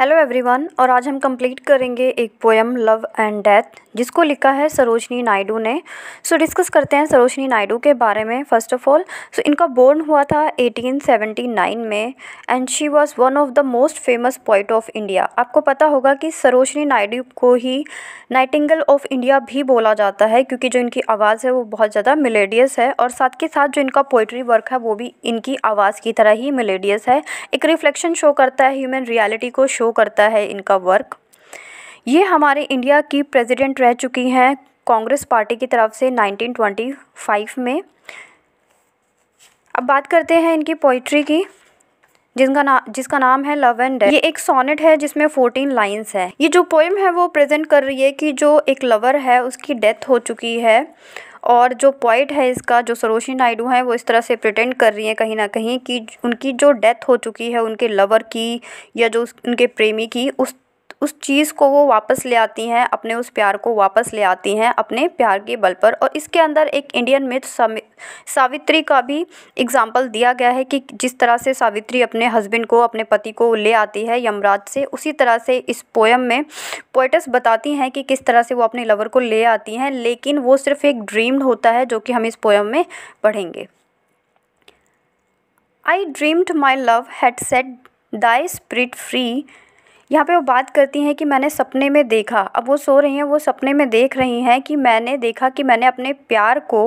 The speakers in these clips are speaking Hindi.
हेलो एवरीवन और आज हम कंप्लीट करेंगे एक पोएम लव एंड डेथ जिसको लिखा है सरोजनी नायडू ने सो so, डिस्कस करते हैं सरोजनी नायडू के बारे में फ़र्स्ट ऑफ ऑल सो इनका बोर्न हुआ था 1879 में and she was one of the most famous poet of India आपको पता होगा कि सरोजनी नायडू को ही नाइटिंगल ऑफ इंडिया भी बोला जाता है क्योंकि जो इनकी आवाज़ है वो बहुत ज़्यादा मिलेडियस है और साथ के साथ जो इनका पोइट्री वर्क है वो भी इनकी आवाज़ की तरह ही मिलेडियस है एक रिफ्लेक्शन शो करता है ह्यूमन रियलिटी को शो शो करता है इनका वर्क ये हमारे इंडिया की प्रेसिडेंट रह चुकी हैं कांग्रेस पार्टी की तरफ से 1925 में अब बात करते हैं इनकी पोइट्री की जिनका नाम जिसका नाम है लव एंड ये एक सोनेट है जिसमें फोर्टीन लाइंस है ये जो पोइम है वो प्रेजेंट कर रही है कि जो एक लवर है उसकी डेथ हो चुकी है और जो पॉइंट है इसका जो सरोशी नायडू हैं वो इस तरह से प्रटेंड कर रही हैं कहीं ना कहीं कि उनकी जो डेथ हो चुकी है उनके लवर की या जो उनके प्रेमी की उस उस चीज़ को वो वापस ले आती हैं अपने उस प्यार को वापस ले आती हैं अपने प्यार के बल पर और इसके अंदर एक इंडियन मिथ सावित्री का भी एग्ज़ाम्पल दिया गया है कि जिस तरह से सावित्री अपने हस्बैंड को अपने पति को ले आती है यमराज से उसी तरह से इस पोएम में पोइटस बताती हैं कि किस तरह से वो अपने लवर को ले आती हैं लेकिन वो सिर्फ एक ड्रीम होता है जो कि हम इस पोएम में पढ़ेंगे I dreamed my love had set thy spirit free यहाँ पे वो बात करती हैं कि मैंने सपने में देखा अब वो सो रही हैं वो सपने में देख रही हैं कि मैंने देखा कि मैंने अपने प्यार को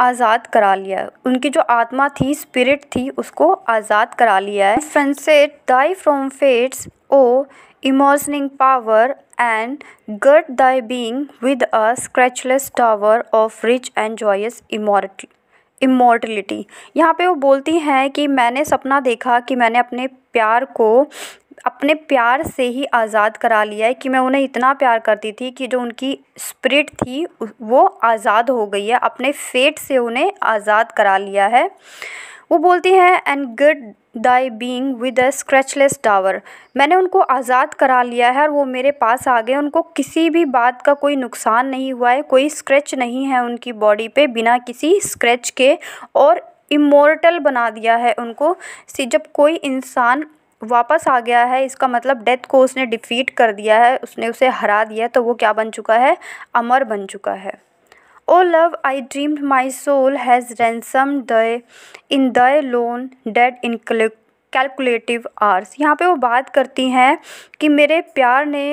आज़ाद करा लिया है उनकी जो आत्मा थी स्पिरिट थी उसको आज़ाद करा लिया है फ्रेंसेट दाई फ्रॉम फेट्स ओ इमोशनिंग पावर एंड गट thy being with a scatheless tower of rich and joyous immortality immortality यहाँ पे वो बोलती हैं कि मैंने सपना देखा कि मैंने अपने प्यार को अपने प्यार से ही आज़ाद करा लिया है कि मैं उन्हें इतना प्यार करती थी कि जो उनकी स्प्रिट थी वो आज़ाद हो गई है अपने फेट से उन्हें आज़ाद करा लिया है वो बोलती हैं एंड गुड thy being with a scatheless tower मैंने उनको आज़ाद करा लिया है और वो मेरे पास आ गए उनको किसी भी बात का कोई नुकसान नहीं हुआ है कोई स्क्रैच नहीं है उनकी बॉडी पे बिना किसी स्क्रैच के और इमोर्टल बना दिया है उनको जब कोई इंसान वापस आ गया है इसका मतलब डेथ को उसने डिफ़ीट कर दिया है उसने उसे हरा दिया तो वो क्या बन चुका है अमर बन चुका है O love I dreamed my soul has ransom the in the lone date in calculative hours यहाँ पे वो बात करती हैं कि मेरे प्यार ने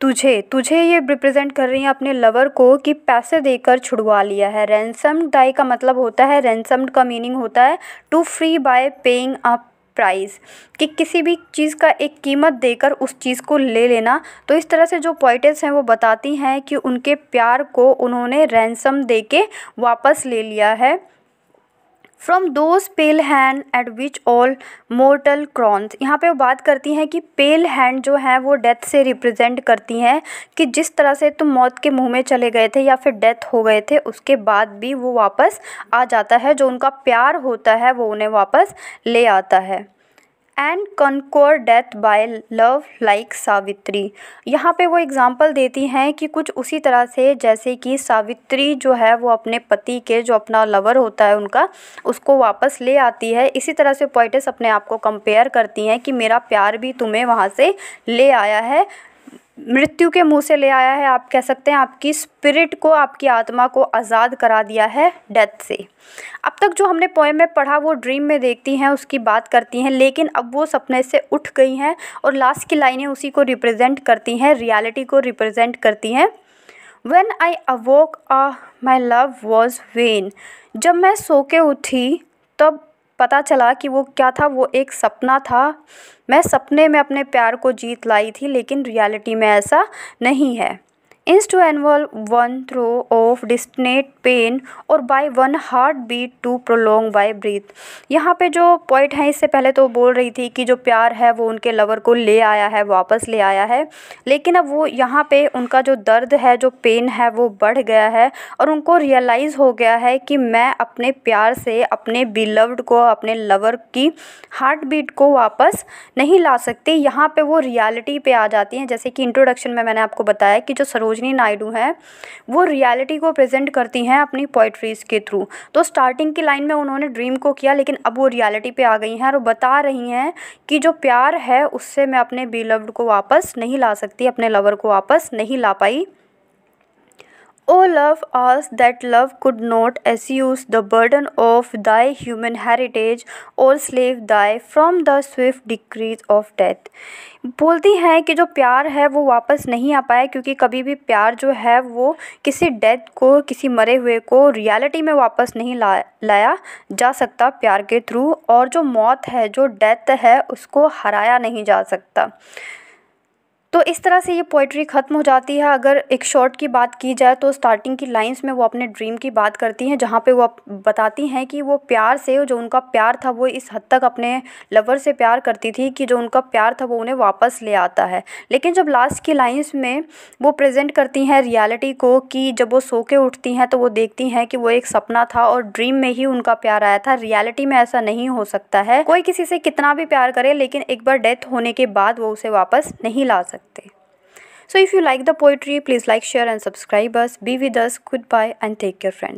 तुझे तुझे ये रिप्रेजेंट कर रही हैं अपने लवर को कि पैसे देकर छुड़वा लिया है रैनसम डाई का मतलब होता है रैनसम का मीनिंग होता है to free by paying a price कि किसी भी चीज़ का एक कीमत देकर उस चीज़ को ले लेना तो इस तरह से जो पॉइटेस हैं वो बताती हैं कि उनके प्यार को उन्होंने रैंसम दे के वापस ले लिया है from those pale hand at which all mortal crowns यहाँ पे वो बात करती हैं कि पेल हैंड जो है वो डेथ से रिप्रेजेंट करती हैं कि जिस तरह से तुम मौत के मुंह में चले गए थे या फिर डेथ हो गए थे उसके बाद भी वो वापस आ जाता है जो उनका प्यार होता है वो उन्हें वापस ले आता है and conquer death by love like Savitri यहाँ पे वो एग्ज़ाम्पल देती हैं कि कुछ उसी तरह से जैसे कि सावित्री जो है वो अपने पति के जो अपना लवर होता है उनका उसको वापस ले आती है इसी तरह से पोइटस अपने आप को कंपेयर करती हैं कि मेरा प्यार भी तुम्हें वहाँ से ले आया है मृत्यु के मुँह से ले आया है आप कह सकते हैं आपकी स्पिरिट को आपकी आत्मा को आज़ाद करा दिया है डेथ से अब तक जो हमने पोएम में पढ़ा वो ड्रीम में देखती हैं उसकी बात करती हैं लेकिन अब वो सपने से उठ गई हैं और लास्ट की लाइनें उसी को रिप्रेजेंट करती हैं रियलिटी को रिप्रेजेंट करती हैं when I awoke ah my love was when जब मैं सो के उठी तब पता चला कि वो क्या था वो एक सपना था मैं सपने में अपने प्यार को जीत लाई थी लेकिन रियलिटी में ऐसा नहीं है इंस to involve one throe of distant pain और by one heartbeat to prolong by breath यहाँ पे जो पॉइंट है इससे पहले तो बोल रही थी कि जो प्यार है वो उनके लवर को ले आया है वापस ले आया है लेकिन अब वो यहाँ पे उनका जो दर्द है जो पेन है वो बढ़ गया है और उनको रियलाइज़ हो गया है कि मैं अपने प्यार से अपने बिलव्ड को अपने लवर की हार्ट बीट को वापस नहीं ला सकती यहाँ पर वो रियालिटी पर आ जाती हैं जैसे कि इंट्रोडक्शन में मैंने आपको बताया कि जो सरोज सरोजनी नायडू हैं वो रियलिटी को प्रेजेंट करती हैं अपनी पोइट्रीज़ के थ्रू तो स्टार्टिंग की लाइन में उन्होंने ड्रीम को किया लेकिन अब वो रियलिटी पे आ गई हैं और बता रही हैं कि जो प्यार है उससे मैं अपने बिलव्ड को वापस नहीं ला सकती अपने लवर को वापस नहीं ला पाई O love, us that love could not assuage the burden of thy human heritage और slave thy from the swift decrees of death बोलती हैं कि जो प्यार है वो वापस नहीं आ पाया क्योंकि कभी भी प्यार जो है वो किसी डेथ को किसी मरे हुए को रियलिटी में वापस नहीं ला लाया जा सकता प्यार के थ्रू और जो मौत है जो डेथ है उसको हराया नहीं जा सकता तो इस तरह से ये पोइट्री ख़त्म हो जाती है अगर एक शॉर्ट की बात की जाए तो स्टार्टिंग की लाइंस में वो अपने ड्रीम की बात करती हैं जहाँ पे वो बताती हैं कि वो प्यार से जो उनका प्यार था वो इस हद तक अपने लवर से प्यार करती थी कि जो उनका प्यार था वो उन्हें वापस ले आता है लेकिन जब लास्ट की लाइन्स में वो प्रज़ेंट करती हैं रियलिटी को कि जब वो सो के उठती हैं तो वो देखती हैं कि वो एक सपना था और ड्रीम में ही उनका प्यार आया था रियालिटी में ऐसा नहीं हो सकता है कोई किसी से कितना भी प्यार करे लेकिन एक बार डेथ होने के बाद वो उसे वापस नहीं ला सकता so if you like the poetry please like share and subscribe us be with us goodbye and take care friends